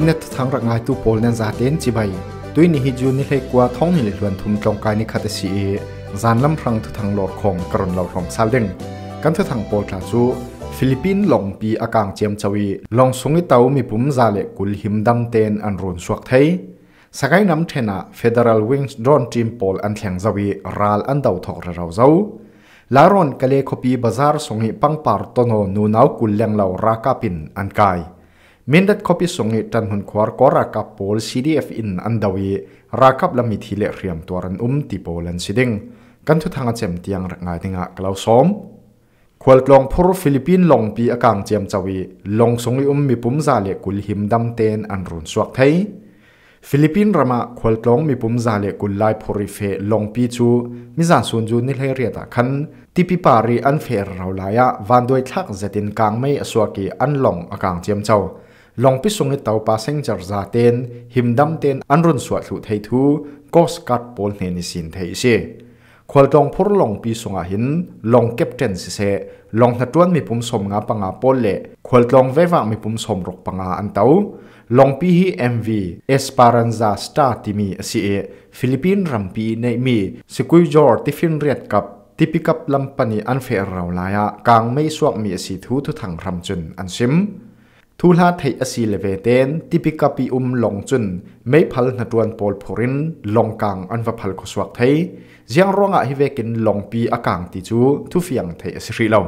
ินเนตทางรักงายตูโพลนันซาเตนจิบายตุยนิฮิจูนิเลกว่าท้องนิลลวนทุมจงกายนิคาตชีเอจานลำพังทุทางหลอดของกรนเหล่าของซาเดงกันทุทางโพลทาจูฟิลิปปินส์ลงปีอากางเจียมจวีลงสงิเตามีปุ่มซาเลกุลหิมดัมเตนอันรุนสวกไทยสกายน้ำเทนะเฟเดอรัลวิงส์ดอนทีม a โพลอันเขียงจวีรัลอันเดาทอกระเราเจ้าลารอนกะเลคปีบาซาร์สงิปังปาร์ตโนนูนาวกุลเลงเหล่าราคาปินอันกายมินดัดคอปิสงีอตันหุนควาร์กอรากับโพลซีดีเอฟอินอันดาวีราคับลามิทิเลเรียมตัวรันอุมติโปลันซิดิงกันทุทางเจมตียงรักงายทิงะกล้าวซอมควอลกลองพูดฟิลิปปินส์ลงปีอากางเจมจาวีลงสงลิอุมมีปุ่มซาเลกุลหิมดัมเตนอันรุนสวกไทยฟิลิปปินส์รามาควอลกลองมีปุ่มซาเลกุลไลพริเฟลงปีจูมิซานซุนจูนิเลเรียตะคันที่ปีปารีอันเฟรเราลายะวันโดยทักเจตินกลางไม่สวกีอันลงอากางเจมจ้าลองพิสูจน์ตัวปลาเซ็งจาร์จาเตนหิมดัมเตนอันรุนสวัสดิ์ลุทัยทูก็สกัดโปลเนนิสินเทยเซ่ควอลองพูดลองพิสูจน์หินลองเก็บเทนเซลองทัดวนมีปุ่มสมงาปังอาโปลเล่ควอลองเวว่มีปุ่มสมรกปังอาอันเต้าลองพิฮีเอ็มวีเอสปารันซาสตาติมีเซีเอฟิลิปปินส์รัมปีในมีสกุยจอร์ติฟินเรียดกับทีพิกับลำปนีอันเฟรเราลายะกางไม่สวกมีสีทูทุทังรำจุนอันซิมทูลาไทยอสีเลเวเตนติปิกาปีอุมลงจุนไม่พัลนัดวนปอลพรินลงกังอันวพัลกสวกไทยเจียงร้องอหิเวกินลงปีอากางติจูทุฟียงไทยอสิริเลา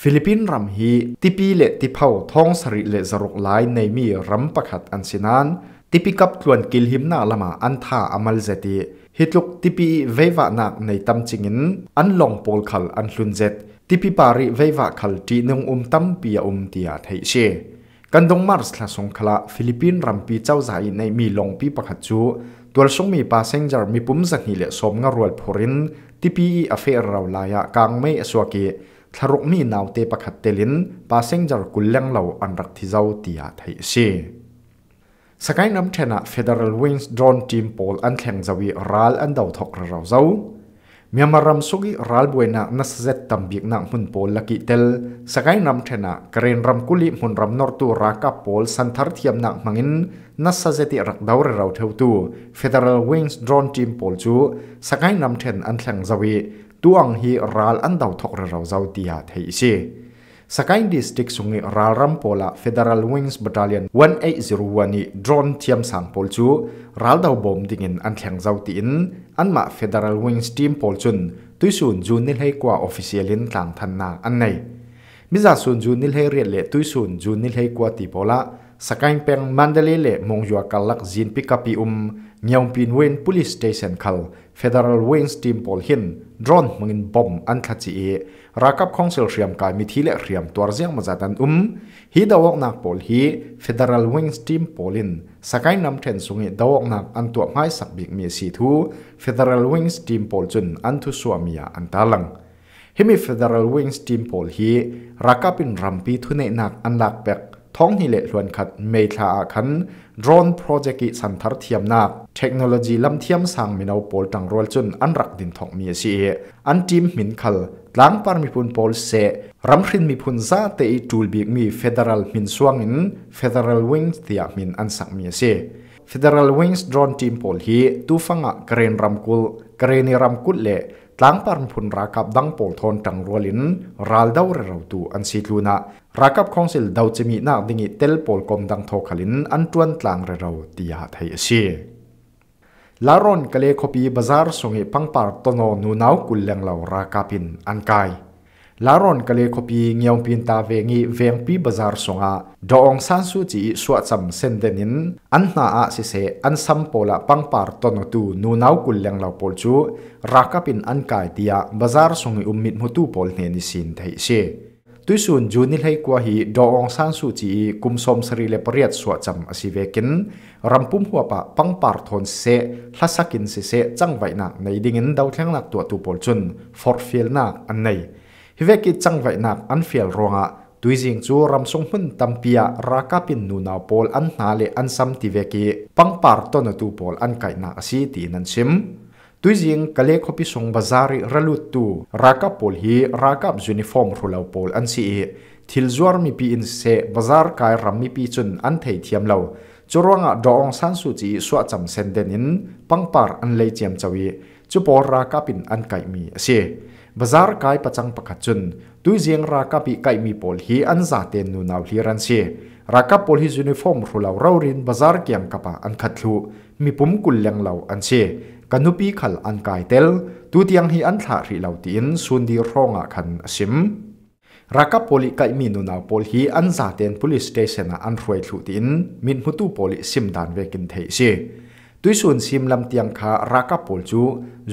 ฟิลิปปินส์รำฮีติปีเลติเผาท้องสริเลจรกลายในมีรำประคัดอันสินานติปิกับทวนกิลหิมนาละมาอันท่าอมัลเจติฮิตลุกติปีเววะนักในตำจิงินอันลงปอลขัลอันลุนเจตติปิปาริเววะขัลจีนงอุมตัมปียอุมติยาทยเชกันดงมาร์สละสงคลาฟิลิปปินส์รัมปีเจ้าใจในมีลงปีปะขัดจูตัวสงมีปาเซงจาร์มีปุ่มสักหิเลสมงรวลพรินที่ปีอเฟรเราลายกางไม่สวกีทารุมีนาวเตปะัดเตลิน ปาเซงจาร์กุลเลงเหล่าอันรักที่เจ้าตียไทยซีสกายน้ำเทนะเฟเดรัลวินส์ดรอนทีม a m ลอันแข่งจวีรัลอันเดาทกเราเจ้า Myanmar ram sogi ralbuena nasjet tambiak na hun pol laki tel sakai ram thena karen ram kuli mun ram nortu raka pol santhar thiam na mangin nasajeti rakdaw rau raw tu, federal wings drone team pol chu sakai ram then an thlang zawi tuang hi ral an daw thok re raw zaw tia thei si Sakai District Sungi Ralram Pola Federal Wings Battalion 1801 ni drone thiam sang pol chu ral daw bom dingin an thlang zaw ti in อันมาเฟเด r a l Wings t ีมพอลจุนตุยสูนจูนิลให้กว่าออฟฟิเชียลินต่างทันนาอันไหนมิจาสูนจูนิลให้เรียนเละตุยสูนจูนิลให้กว่าตีโพละสกายเป็นมันเดลเละมงจัวกัลลักจินปิกาปิอุมเงียงปินเวนพ p ลิสเต station คัล Federal Wings t e a พอลหินดรอนมึงินบอมอันขัดจีเอรากับของเซลเรียมกายมีที่เลเรียมตัวเรียงมาจากันอุ้มฮีดาวกนักบอลฮีฟ e เดอรัลวิงส์ทีมบอลินสกายนำเทรนสุงิดาวกนักอันตัวไม่สักบิกมีสีทูฟ e เดอรัลวิงส์ทีมบอลจุนอันทุสวามีอันตาลังฮิมีฟ e เดอรัลวิงส์ทีมบอลฮีรากับเป็นรัมปีทุเนนักอันหลักแบกท้องหิเลลวนขัดเมทาอาคันโดรนโปรเจกต์สันทารเทียมนักเทคโนโลยีล้ำเทียมสร้างมินอาโปลตังรวลจุนอันรักดินทองมีเสียอันทีมหมินคัล tlang par mi pun pol se ramhrin mi phun za te i tul bik mi federal min suang in federal wings tia min an sak mi se federal wings drone team pol hi tu fanga kren ramkul kreni ramkul le tlang par mi phun rakap dang pol thon tang rolin ral daw re rau tu an si tluna rakap council daw chemi na dingi tel pol kom dang tho khalin an tuan tlang re rau tia thai ase laron kale khopi bazar songe pangpar tono nunau kulleng lo ra kapin ankai laron kale khopi ngiam pin ta ve ngi veng pi bazar songa doong san su chi suwa cham sen denin an na a se se an sam pola pangpar tono tu nunau kulleng lo pol chu ra kapin ankai tia bazar songe ummit mutu pol ne ni sin thei se tuy sun ju ni lei kwa hi do ong san su chi kum som sari le pariat swa cham asivekin rampum huwa pa pangpar thon se hlasakin se se changwai nak nei dingin dau thleng nak tu tu pol chun for feel nak an nei hiveki changwai nak an feel ronga tuizing chu ramsung hun tampia rakapin nuna pol an na le an sam ti veki pangpar ton tu pol an na asi ti nan sim tuizing kale khopi song bazari ralut tu raka pol hi raka uniform rulo pol an si thil zuar mi pi in se bazar kai ram mi pi chun an thei thiam lo churonga doong san su chi swa cham sen den in pangpar an lei chem chawi chu por raka pin an kai mi ase bazar kai pachang pakhat chun tuizing raka pi kai mi pol hi an za ten nu naw hi ran si raka pol hi uniform thru lo rorin bazar kyang kapa an khatlu mi pum kul leng lo an che kanupi khal an kai tel tu tiang hi an thla ri lo tin sundi ronga khan sim raka poli kai mi nu na pol hi an za ten police station a an roi thlu tin min mutu poli sim dan ve kin thei se tui sun sim lam tiang kha raka pol chu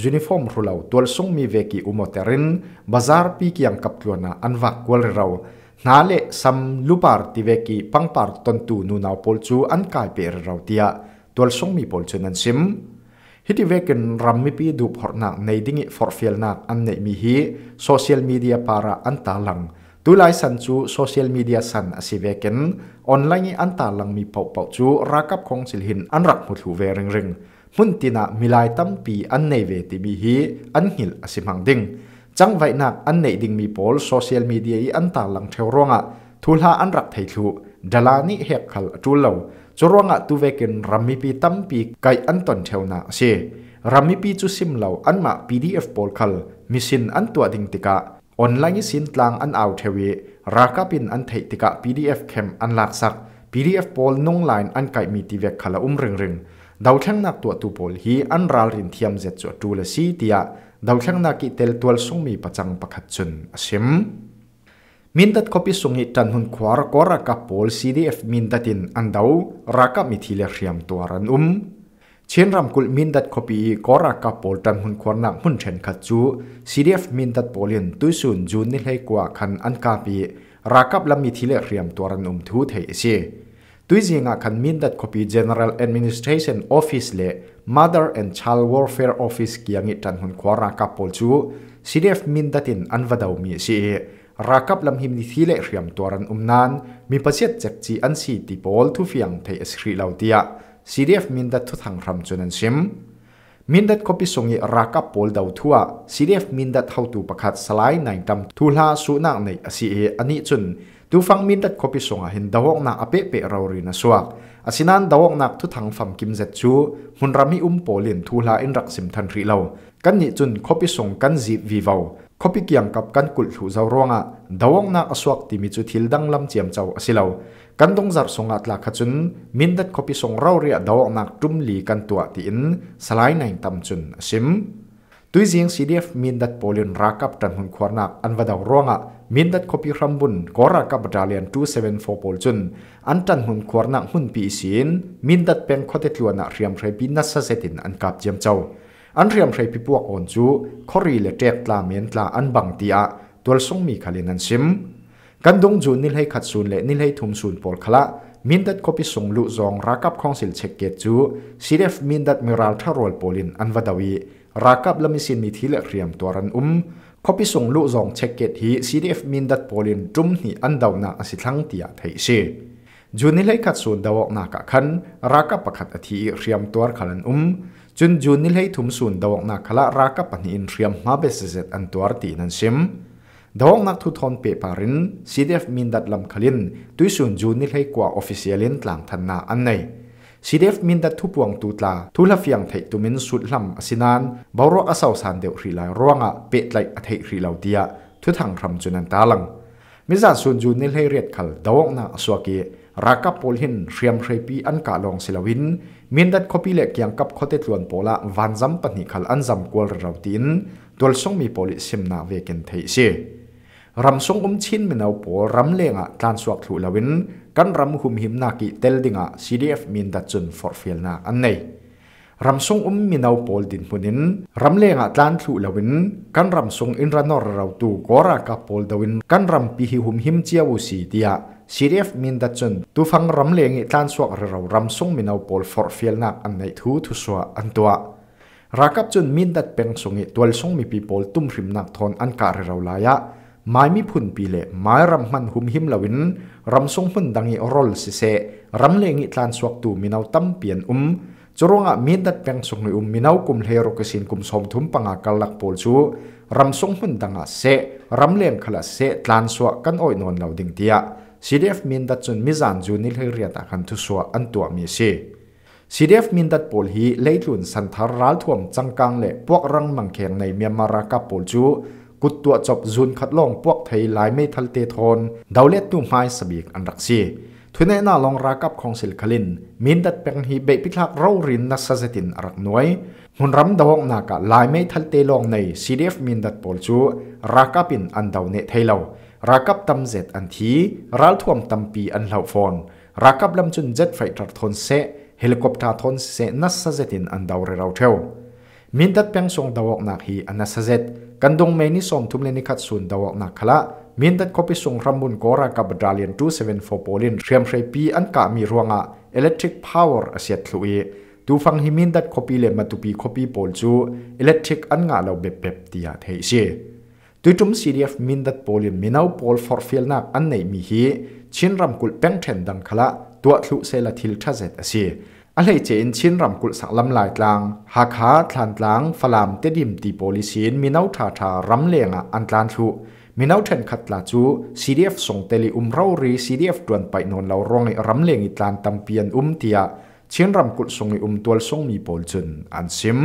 uniform thru lo tol sung mi ve ki umoterin bazar pi kyang kap tlona an wak kwal rao na le sam lupar ti ve ki pangpar ton tu nu naw pol chu an kai pe ro tia tol song mi pol chen an sim hi ti ve ken ram mi pi du phor na nei dingi for fiel na an nei mi hi social media para an ta lang tu lai san chu social media san a si ve ken online an ta lang mi pau pau chu rakap khong sil hin an rak mu thu ve reng reng mun tina milai tam pi an nei ve ti mi hi an hil asimang ding จังไวนักอันไหนดิ่งมีโพลโซเชียลมีเดียอีอันต่างหลังเทวรงะทุลาอันรักไทยทุดลานี่เฮกขลจุลเลวจรวงะตัวเวกินรัมมีปีตั้มปีไกอันตอนเทวนาเชรัมมีปีจุซิมเลวอันมาพีดีเอฟโพลขลมิสินอันตัวดิ่งติกะออนไลน์สินตลางอันเอาเทวีราคาปินอันไทยติกะพีดีเอฟเข้มอันหลักสัก PDF โพลนงไลน์อันไกมีตีเวกขลาอุ้มเริงเริงดาวแทงนักตัวตูโพลฮีอันราลรินเทียมเจ็ดจวดดูละซีเตียဒေါ်ထန်းနာကီတဲလ်တောလ်ဆုံမီပချန်ပခတ်ချွန်အရှိမ်မင်းတတ်ကော်ပီဆုံငိတန်ဟွန်ခွာရကောရကပိုလ်စီဒီအက်ဖ်မင်းตุยจีง g a k น a n min dat copy general administration office เล่ mother and child welfare office k i ง n g i t ันหุ่น h วรร a กับ o l chu cdf min datin anwadau mi si r ร k กั l ลำหิม n ิ t ิ i l เ hriam t o r ั n u m มน n ้ม pachet chek chi อัน i ีติปอลท u ฟี a n g thei asri l a ดีย a cdf min dat ด h u thang ram chunan sim mindat kopi songi rakap pol dau thua siref mindat hautu pakhat salai nai tam thula su nak nei asi e ani chun tu fang mindat kopi songa hin dawok na ape pe rauri na suak asinan dawok nak thu thang fam kim zet chu hunrami um polin thula in rak sim than ri lo kan ni chun kopi song kan zip vi vau kopi kiang kap kan kul thu zau ronga dawok na aswak ti mi chu thil dang lam chiam chau asilo กันตรงจับสงอาตลาขจุนมินดัดคบิสงเราเรียดาวนักจุมลีกันตัวตีนสลายในตำจุนซิมตุยเสียงซีดีฟมินดัดโพลินรากับตันหุนควานักอันวดาวร่วงอ่ะมินดัดคบิรัมบุนกอรากับดาเลียน274ซเโฟลจุนอันตันหุนควานักหุ่นปีสินมินดัดเป็นคดเดลัวนักเรียมไรบินัสเซตินอันกับเจียมเจ้าอันเรียมไรปิพวกอ่อนจูคอรีเลเจตลาเมนตลาอันบังตีอ่ะตัวสงมีคาลินันซิมกันดงจูนนิลให้ขัดสูนเละนิลให้ทุมสูนปอลขละมินดัดคไปส่งลุจองรักับของสิลเช็คเกตจูซีเดฟมินดัดมิรัลทารอลปอลินอันวดาวีรักับละมิสินมีทีละเรียมตัวรันอุ้มคไปส่งลุจองเช็คเกตฮีซีเดฟมินดัดปอลินจุมนี่อันดาวนาอสิทังตียไทยเชจูนิลให้ขัดสูนดาวกนากะคันรักับประคัดอธิเรียมตัวขันอุ้มจุนจูนิลให้ทุมสูนดาวกนาคละรักับปนินเรียมมาเบสเซตอันตัวตีนันซิมดองนักทุทอนเปปารินซีดีเฟมินดัดลำคลินตุยส่วนจูนิเลให้กว่าออฟฟิเชียลินกลางทันนาอันในซีดีเฟมินดัดทุปวงตูตลา ทุลเฟียงไทยตุมินสุดลำอสินานบารออาสาวสานเดียวรีลายร่วงอ่ะเปตไลอธิยรีลาเดีย ทุทังรำจุนันตาลังมิจาส่วนจูนิเลให้เรียดขัลดองนักสวกีรักับโพลินเรียมเรปีอันกาลองศิลวินมินดัดคบิเลกยังกับคอเตลวนโปละวันจำปนิขัลอันจำกวลราตินตัวส่งมีโพลิสิมนาเวกันไทยเชรำสงอมชินมินเอาปอรำเลงอ่ะจานสวกถูลาวินกันรำหุมหิมนากิเตลดิงอ่ะ CDF มีนดัจุนฟอร์ฟิลนาอันไหนรำสงอมมินเอาปอลดินพุนินรำเลงอ่ะจานถูลาวินกันรำสงอินรานอร์ราตูกอรากับปอลดาวินกันรำปีหิหุมหิมเจียวสีเดีย CDF มีนดัจุนตูฟังรำเลงอ่ะจานสวกเรารำสงมินเอาปอลฟอร์ฟิลนาอันไหนทูทุสวอันตัวรักับจนมีนดัดเป็งรงิตวลสงมีปีโปลตุ้มริมนักทอนอันการเราลายะไม่มีพุ่นปีเล่ไม่รำมันหุมหิมลวินรำทรงหุ่นดังอีรอลสิเสรำเลงอีตลานสวกตูมีนาตั้มเปลี่ยนอุมจรวงอ่ะมีดัดแปลงสงนิอุ้มมินาคุมเฮโรกสินคุมสมทุมปังอากาลักโพลชูรำทรงหุ่นดังอาเซรำเลงยมขลัเซตลานสวกกันอ้อยนวนเหล่าดิ่งเตีย CDF มีดัดจนมิจานจูนิลเฮเรียตกันทุสวอันตัวมีเส CDF มินดัดโพลฮีเลยลุนสันทาราลท่วมจังกังเลพวกรังมังเขีงในเมียมารากับลจูกุดตัวจบซุนขัดล่องพวกไทยหลายไม่ทัลเตทอนดาวเล็ดตุ้มไม้สบีกอันรักซีทุนในน่าลองรากับของสิลคลินมินดัดเป็นฮีเบปิทักเรารินนักสัจตินรักน้อยมุนรำดาวงนากะลายไม่ทัลเตลองในซีดีเอฟมินดัดปอลจูรากับปินอันดาวเนไทยเรารากับตำเจตอันทีรัลท่วมตำปีอันเหล่าฟอนรากับลำจุนเจ็ดไฟตรทนเซเฮลิคอปเตอร์ทนเซนัสสัจตินอันดาวเรเราเทวมินดัดเป็นทรงดาวงนาฮีอันนัสสัจติกันดงเมนิสมทุมเลนิคัดส่วนดาวนักละมีนตัดคบิส่งรำบุญกอรากับดาเลียนทูเซเวนโฟโปลินเรียมใช้ปีอันกะมีรวงอ่ะเอเล็กทริกพาวเวอร์เสียทลุย ดูฟังหิมินดัดคบิเลมาตุปีคบิโปลจูเอเล็กทริกอันงาเราเบบเบบตียาเทเซตุจุมซีเรียฟมินดัดโปลินมีนเอาโปลฟอร์ฟิลนักอันไหนมีฮีชินรำกุลเป้งเทนดังคละตัวทลุเซลทิลทาเซตเสียอะไรเจนชินรำกุลสักลำลายกลางหากหาทานกลางฟลามเตดิมตีโปลิชินมีนาทาทารำเลียงอันตรางชูมีนาททนขัดลาจูซีเอฟส่งเตลิอุมเรารีเอฟด่วนไปนนเรารองรำเลียงอีตานตำเปียนอุมเตียเชียนรำกุลส่งอุมตัวส่งมีโปลจุนอันซิม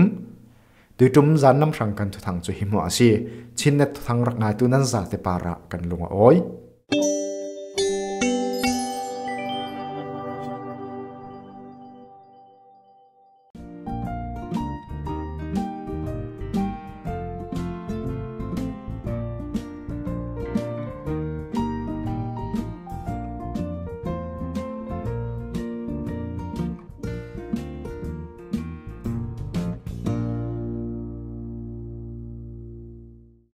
ดูจุมจันน้ำรังกันทุทังจุหิมวาซีชินเนตทังรักนายตัวนั้นซาเตปาระกันลงอ้อย